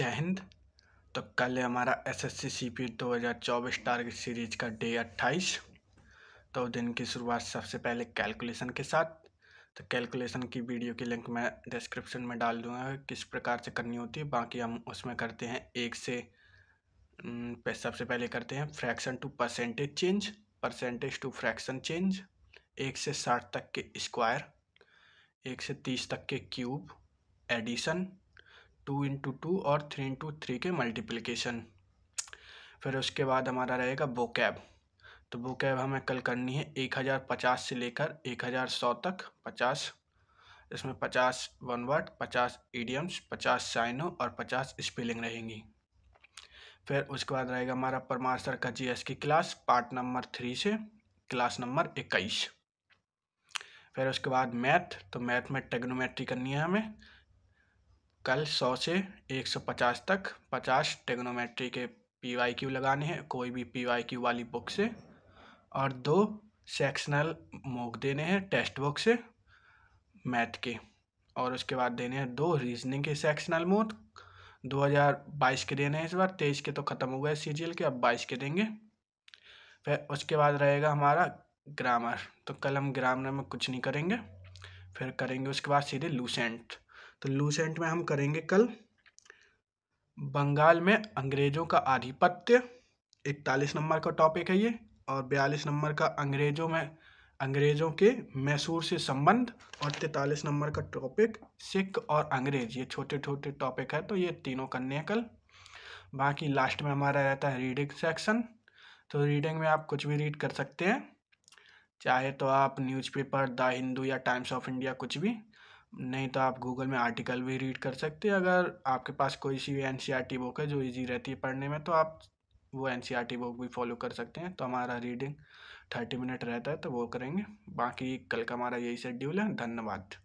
जय हिंद तो कल है हमारा दो हज़ार चौबीस टारगेट सीरीज का डे अट्ठाईस तो दिन की शुरुआत सबसे पहले कैलकुलेशन के साथ तो कैलकुलेशन की वीडियो की लिंक मैं डिस्क्रिप्शन में डाल दूंगा किस प्रकार से करनी होती है बाकी हम उसमें करते हैं एक से सबसे पहले करते हैं fraction to percentage change percentage to fraction change एक से साठ तक के स्क्वायर एक से तीस तक के cube addition two into two और थ्री इंटू थ्री के मल्टीप्लिकेशन फिर उसके बाद हमारा रहेगा कैब तो कैब हमें कल करनी है एक हज़ार पचास से लेकर एक हज़ार सौ तक पचास इसमें पचास वन वर्ड पचास ईडियम्स पचास साइनो और पचास स्पेलिंग रहेंगी फिर उसके बाद रहेगा हमारा परमार सर का जी की क्लास पार्ट नंबर थ्री से क्लास नंबर इक्कीस फिर उसके बाद मैथ तो मैथ में टेग्नोमेट्री करनी है हमें कल सौ से एक सौ पचास तक पचास टेग्नोमेट्री के पी वाई क्यू लगाने हैं कोई भी पी वाई क्यू वाली बुक से और दो सेक्शनल मोक देने हैं टेस्ट बुक से मैथ के और उसके बाद देने हैं दो रीजनिंग के सेक्शनल मोक 2022 के देने हैं इस बार तेईस के तो ख़त्म हो गए सी के अब बाईस के देंगे फिर उसके बाद रहेगा हमारा ग्रामर तो कल हम ग्रामर में कुछ नहीं करेंगे फिर करेंगे उसके बाद सीधे लूसेंट तो लूसेंट में हम करेंगे कल बंगाल में अंग्रेजों का आधिपत्य इकतालीस नंबर का टॉपिक है ये और बयालीस नंबर का अंग्रेजों में अंग्रेजों के मैसूर से संबंध और तैतालीस नंबर का टॉपिक सिख और अंग्रेज ये छोटे छोटे टॉपिक है तो ये तीनों करने हैं कल बाकी लास्ट में हमारा रहता है रीडिंग सेक्शन तो रीडिंग में आप कुछ भी रीड कर सकते हैं चाहे तो आप न्यूज़पेपर द हिंदू या टाइम्स ऑफ इंडिया कुछ भी नहीं तो आप गूगल में आर्टिकल भी रीड कर सकते हैं अगर आपके पास कोई सी एन सी बुक है जो ईजी रहती है पढ़ने में तो आप वो एन सी बुक भी फॉलो कर सकते हैं तो हमारा रीडिंग थर्टी मिनट रहता है तो वो करेंगे बाकी कल का हमारा यही शेड्यूल है धन्यवाद